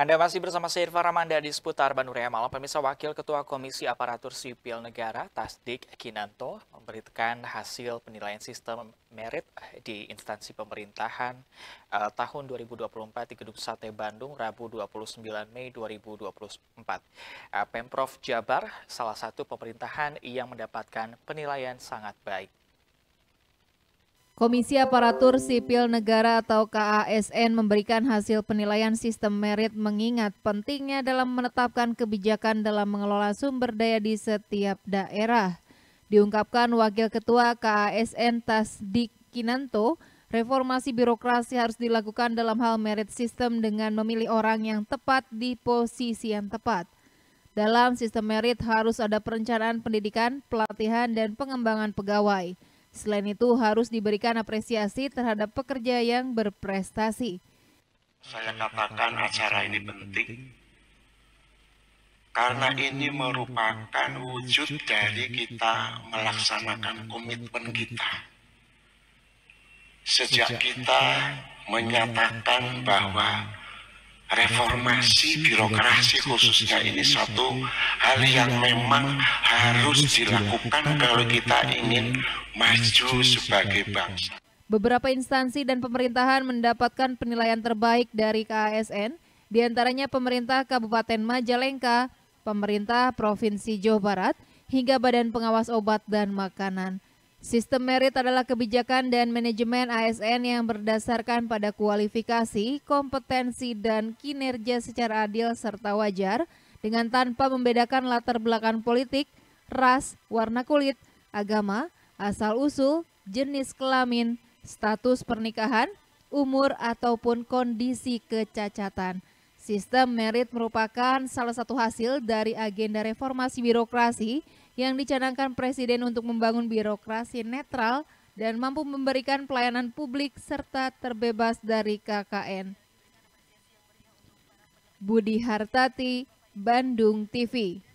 Anda masih bersama saya Irfan Ramanda di seputar Bandung Raya Malam. Pemirsa Wakil Ketua Komisi Aparatur Sipil Negara, Tasdik Kinanto, memberikan hasil penilaian sistem merit di instansi pemerintahan uh, tahun 2024 di Gedung Sate Bandung, Rabu 29 Mei 2024. Uh, eh, Pemprov Jabar, salah satu pemerintahan yang mendapatkan penilaian sangat baik. Komisi Aparatur Sipil Negara atau KASN memberikan hasil penilaian sistem merit mengingat pentingnya dalam menetapkan kebijakan dalam mengelola sumber daya di setiap daerah. Diungkapkan Wakil Ketua KASN Tasdik Kinanto, reformasi birokrasi harus dilakukan dalam hal merit sistem dengan memilih orang yang tepat di posisi yang tepat. Dalam sistem merit harus ada perencanaan pendidikan, pelatihan, dan pengembangan pegawai. Selain itu harus diberikan apresiasi terhadap pekerja yang berprestasi. Saya katakan acara ini penting karena ini merupakan wujud dari kita melaksanakan komitmen kita. Sejak kita menyatakan bahwa reformasi birokrasi khususnya ini satu hal yang memang harus dilakukan kalau kita ingin maju sebagai bangsa. Beberapa instansi dan pemerintahan mendapatkan penilaian terbaik dari KASN, diantaranya pemerintah Kabupaten Majalengka, pemerintah Provinsi Jawa Barat, hingga Badan Pengawas Obat dan Makanan. Sistem merit adalah kebijakan dan manajemen ASN yang berdasarkan pada kualifikasi, kompetensi, dan kinerja secara adil serta wajar dengan tanpa membedakan latar belakang politik, ras, warna kulit, agama, asal-usul, jenis kelamin, status pernikahan, umur ataupun kondisi kecacatan. Sistem merit merupakan salah satu hasil dari agenda reformasi birokrasi yang dicanangkan Presiden untuk membangun birokrasi netral dan mampu memberikan pelayanan publik serta terbebas dari KKN. Budi Hartati, Bandung TV